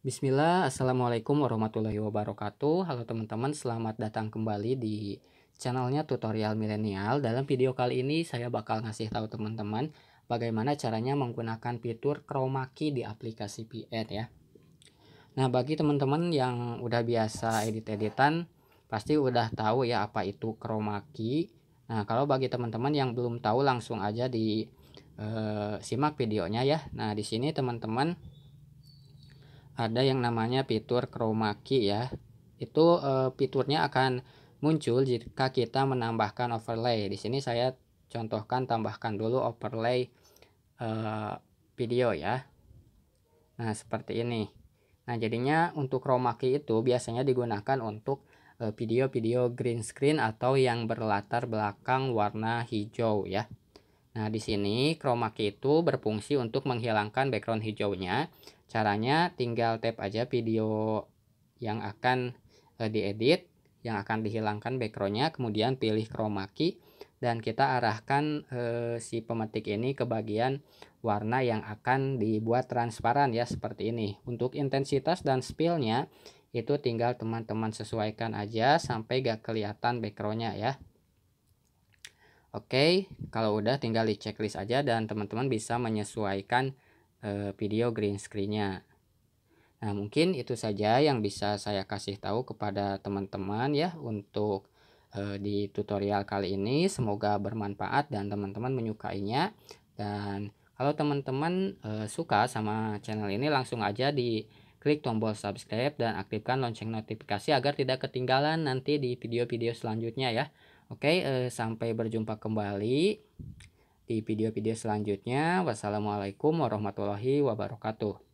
Bismillah, Assalamualaikum warahmatullahi wabarakatuh Halo teman-teman, selamat datang kembali di channelnya Tutorial Milenial Dalam video kali ini saya bakal ngasih tahu teman-teman Bagaimana caranya menggunakan fitur chroma key di aplikasi PN ya Nah bagi teman-teman yang udah biasa edit-editan Pasti udah tahu ya apa itu chroma key Nah kalau bagi teman-teman yang belum tahu langsung aja di eh, simak videonya ya Nah di sini teman-teman ada yang namanya fitur chroma key ya. Itu e, fiturnya akan muncul jika kita menambahkan overlay. Di sini saya contohkan tambahkan dulu overlay e, video ya. Nah, seperti ini. Nah, jadinya untuk chroma key itu biasanya digunakan untuk eh, video-video green screen atau yang berlatar belakang warna hijau ya. Nah, di sini chroma key itu berfungsi untuk menghilangkan background hijaunya. Caranya tinggal tap aja video yang akan uh, diedit, yang akan dihilangkan backgroundnya, kemudian pilih chroma key dan kita arahkan uh, si pemetik ini ke bagian warna yang akan dibuat transparan ya seperti ini. Untuk intensitas dan spillnya itu tinggal teman-teman sesuaikan aja sampai gak kelihatan backgroundnya ya. Oke, kalau udah tinggal di checklist aja dan teman-teman bisa menyesuaikan uh, video green screen-nya. Nah, mungkin itu saja yang bisa saya kasih tahu kepada teman-teman ya untuk uh, di tutorial kali ini. Semoga bermanfaat dan teman-teman menyukainya. Dan kalau teman-teman uh, suka sama channel ini langsung aja di klik tombol subscribe dan aktifkan lonceng notifikasi agar tidak ketinggalan nanti di video-video selanjutnya ya. Oke, uh, sampai berjumpa kembali di video-video selanjutnya. Wassalamualaikum warahmatullahi wabarakatuh.